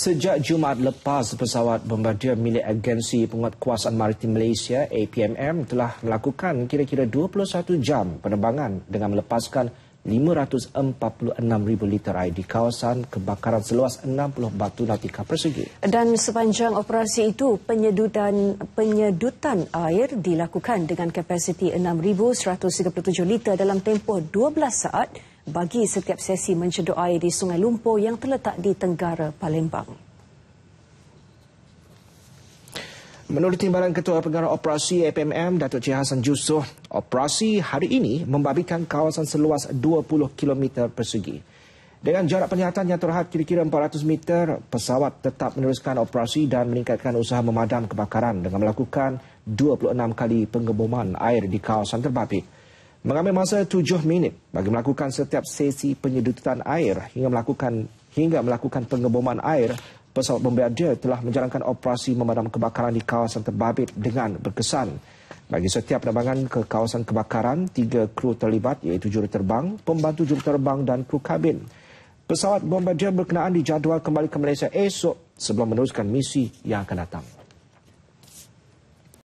Sejak Jumaat lepas pesawat bombardier milik agensi penguatkuasaan maritim Malaysia APMM telah melakukan kira-kira 21 jam penerbangan dengan melepaskan 546,000 liter air di kawasan kebakaran seluas 60 batu nautika persegi. Dan sepanjang operasi itu, penyedutan, penyedutan air dilakukan dengan kapasiti 6,137 liter dalam tempoh 12 saat bagi setiap sesi mencedok air di Sungai Lumpur yang terletak di Tenggara Palembang. Menurut Timbalan Ketua Pengarah Operasi APMM, Datuk Cik Hassan Jusuh, operasi hari ini membabitkan kawasan seluas 20 km persegi. Dengan jarak penyihatan yang terhad kira-kira 400 meter, pesawat tetap meneruskan operasi dan meningkatkan usaha memadam kebakaran dengan melakukan 26 kali pengeboman air di kawasan terbabit mengambil masa tujuh minit bagi melakukan setiap sesi penyedutan air hingga melakukan hingga melakukan pengeboman air pesawat dia telah menjalankan operasi memadam kebakaran di kawasan terbabit dengan berkesan bagi setiap penerbangan ke kawasan kebakaran tiga kru terlibat iaitu juruterbang pembantu juruterbang dan kru kabin pesawat bomba dia berkenaan dijadual kembali ke Malaysia esok sebelum meneruskan misi yang akan datang